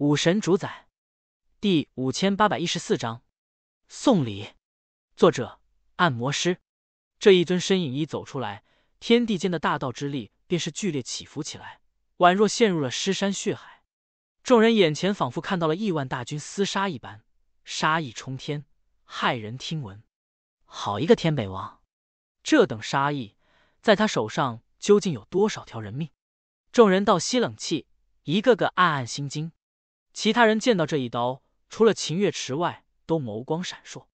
武神主宰第五千八百一十四章送礼。作者：按摩师。这一尊身影一走出来，天地间的大道之力便是剧烈起伏起来，宛若陷入了尸山血海。众人眼前仿佛看到了亿万大军厮杀一般，杀意冲天，骇人听闻。好一个天北王！这等杀意，在他手上究竟有多少条人命？众人倒吸冷气，一个个暗暗心惊。其他人见到这一刀，除了秦月池外，都眸光闪烁。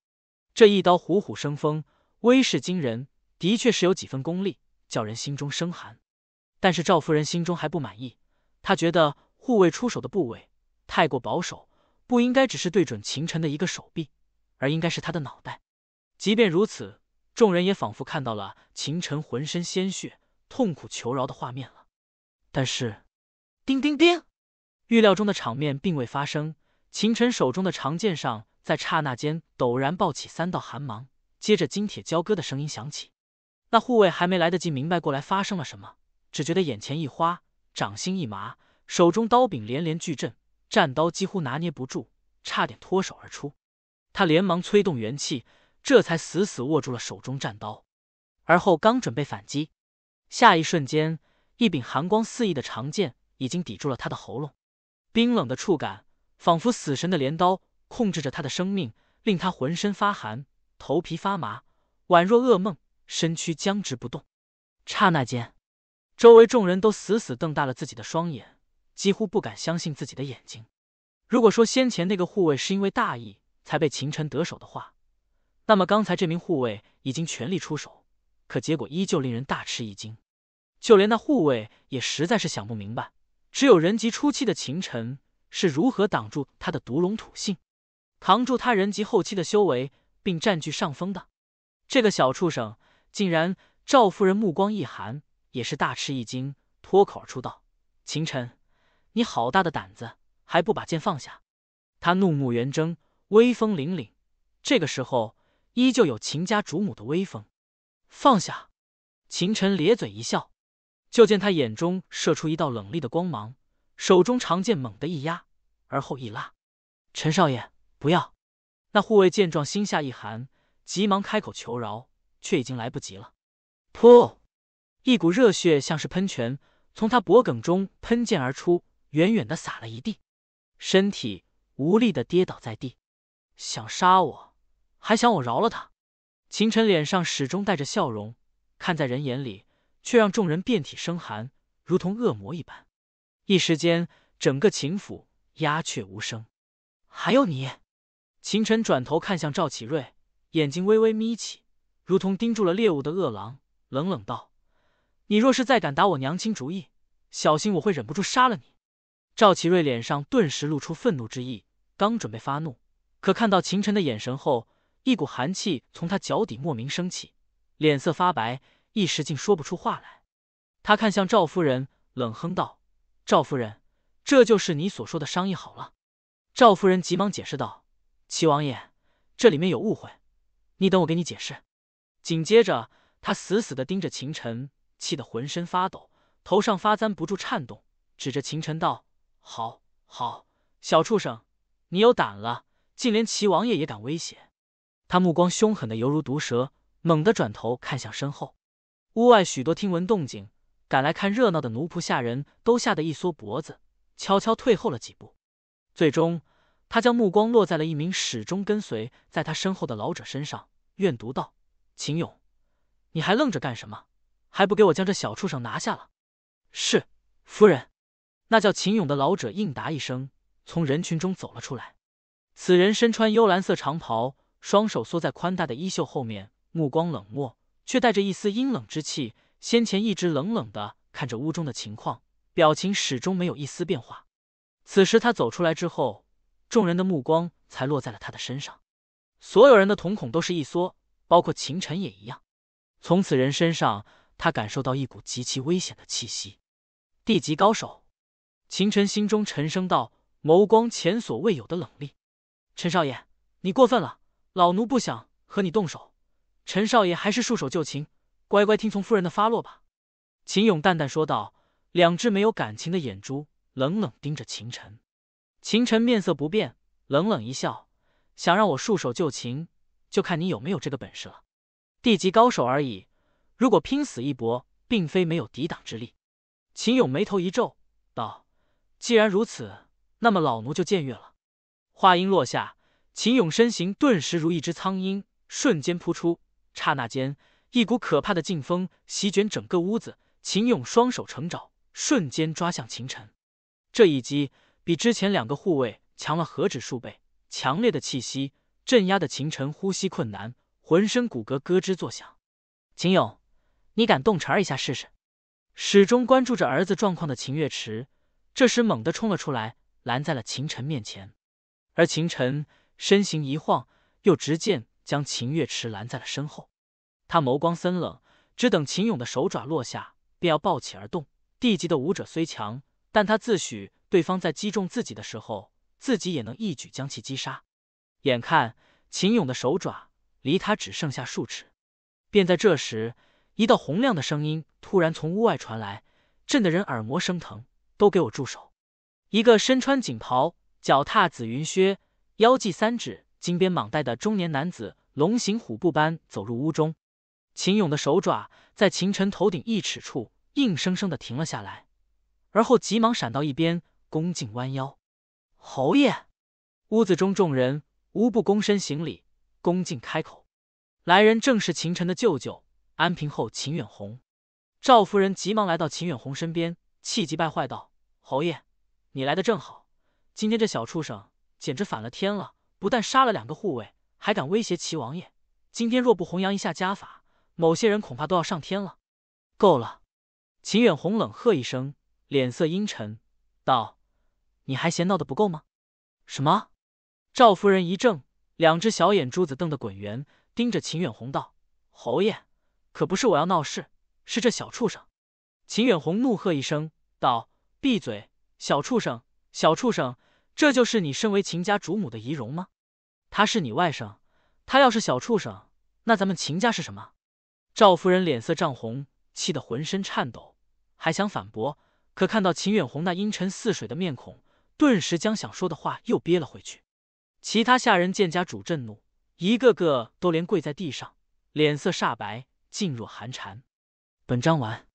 这一刀虎虎生风，威势惊人，的确是有几分功力，叫人心中生寒。但是赵夫人心中还不满意，她觉得护卫出手的部位太过保守，不应该只是对准秦尘的一个手臂，而应该是他的脑袋。即便如此，众人也仿佛看到了秦尘浑身鲜血、痛苦求饶的画面了。但是，叮叮叮。预料中的场面并未发生，秦尘手中的长剑上在刹那间陡然爆起三道寒芒，接着金铁交割的声音响起。那护卫还没来得及明白过来发生了什么，只觉得眼前一花，掌心一麻，手中刀柄连连巨震，战刀几乎拿捏不住，差点脱手而出。他连忙催动元气，这才死死握住了手中战刀。而后刚准备反击，下一瞬间，一柄寒光四溢的长剑已经抵住了他的喉咙。冰冷的触感，仿佛死神的镰刀，控制着他的生命，令他浑身发寒，头皮发麻，宛若噩梦，身躯僵直不动。刹那间，周围众人都死死瞪大了自己的双眼，几乎不敢相信自己的眼睛。如果说先前那个护卫是因为大意才被秦尘得手的话，那么刚才这名护卫已经全力出手，可结果依旧令人大吃一惊，就连那护卫也实在是想不明白。只有人级初期的秦尘是如何挡住他的毒龙土性，扛住他人级后期的修为，并占据上风的？这个小畜生竟然！赵夫人目光一寒，也是大吃一惊，脱口而出道：“秦尘，你好大的胆子，还不把剑放下！”他怒目圆睁，威风凛凛，这个时候依旧有秦家主母的威风。放下！秦尘咧嘴一笑。就见他眼中射出一道冷厉的光芒，手中长剑猛地一压，而后一拉。陈少爷，不要！那护卫见状，心下一寒，急忙开口求饶，却已经来不及了。噗！一股热血像是喷泉，从他脖颈中喷溅而出，远远的洒了一地，身体无力的跌倒在地。想杀我，还想我饶了他？秦晨脸上始终带着笑容，看在人眼里。却让众人遍体生寒，如同恶魔一般。一时间，整个秦府鸦雀无声。还有你，秦尘转头看向赵启瑞，眼睛微微眯起，如同盯住了猎物的恶狼，冷冷道：“你若是再敢打我娘亲主意，小心我会忍不住杀了你。”赵启瑞脸上顿时露出愤怒之意，刚准备发怒，可看到秦晨的眼神后，一股寒气从他脚底莫名升起，脸色发白。一时竟说不出话来，他看向赵夫人，冷哼道：“赵夫人，这就是你所说的商议好了？”赵夫人急忙解释道：“齐王爷，这里面有误会，你等我给你解释。”紧接着，他死死的盯着秦晨，气得浑身发抖，头上发簪不住颤动，指着秦晨道：“好，好，小畜生，你有胆了，竟连齐王爷也敢威胁！”他目光凶狠的犹如毒蛇，猛地转头看向身后。屋外许多听闻动静赶来看热闹的奴仆下人都吓得一缩脖子，悄悄退后了几步。最终，他将目光落在了一名始终跟随在他身后的老者身上，怨毒道：“秦勇，你还愣着干什么？还不给我将这小畜生拿下了！”“是，夫人。”那叫秦勇的老者应答一声，从人群中走了出来。此人身穿幽蓝色长袍，双手缩在宽大的衣袖后面，目光冷漠。却带着一丝阴冷之气，先前一直冷冷的看着屋中的情况，表情始终没有一丝变化。此时他走出来之后，众人的目光才落在了他的身上，所有人的瞳孔都是一缩，包括秦晨也一样。从此人身上，他感受到一股极其危险的气息。地级高手，秦晨心中沉声道，眸光前所未有的冷厉：“陈少爷，你过分了，老奴不想和你动手。陈少爷还是束手就擒，乖乖听从夫人的发落吧。”秦勇淡淡说道，两只没有感情的眼珠冷冷盯着秦晨。秦晨面色不变，冷冷一笑：“想让我束手就擒，就看你有没有这个本事了。地级高手而已，如果拼死一搏，并非没有抵挡之力。”秦勇眉头一皱，道：“既然如此，那么老奴就僭越了。”话音落下，秦勇身形顿时如一只苍鹰，瞬间扑出。刹那间，一股可怕的劲风席卷整个屋子。秦勇双手成爪，瞬间抓向秦晨。这一击比之前两个护卫强了何止数倍！强烈的气息镇压的秦晨呼吸困难，浑身骨骼咯吱作响。秦勇，你敢动茬儿一下试试？始终关注着儿子状况的秦月池，这时猛地冲了出来，拦在了秦晨面前。而秦晨身形一晃，又直见将秦月池拦在了身后，他眸光森冷，只等秦勇的手爪落下，便要抱起而动。地级的武者虽强，但他自诩对方在击中自己的时候，自己也能一举将其击杀。眼看秦勇的手爪离他只剩下数尺，便在这时，一道洪亮的声音突然从屋外传来，震得人耳膜生疼：“都给我住手！”一个身穿锦袍、脚踏紫云靴、腰系三指。金边蟒带的中年男子，龙行虎步般走入屋中。秦勇的手爪在秦晨头顶一尺处硬生生的停了下来，而后急忙闪到一边，恭敬弯腰。侯爷，屋子中众人无不躬身行礼，恭敬开口。来人正是秦晨的舅舅安平侯秦远红。赵夫人急忙来到秦远红身边，气急败坏道：“侯爷，你来的正好，今天这小畜生简直反了天了。”不但杀了两个护卫，还敢威胁齐王爷。今天若不弘扬一下家法，某些人恐怕都要上天了。够了！秦远红冷喝一声，脸色阴沉，道：“你还嫌闹得不够吗？”什么？赵夫人一怔，两只小眼珠子瞪得滚圆，盯着秦远红道：“侯爷，可不是我要闹事，是这小畜生。”秦远红怒喝一声，道：“闭嘴，小畜生，小畜生！”这就是你身为秦家主母的仪容吗？他是你外甥，他要是小畜生，那咱们秦家是什么？赵夫人脸色涨红，气得浑身颤抖，还想反驳，可看到秦远红那阴沉似水的面孔，顿时将想说的话又憋了回去。其他下人见家主震怒，一个个都连跪在地上，脸色煞白，噤若寒蝉。本章完。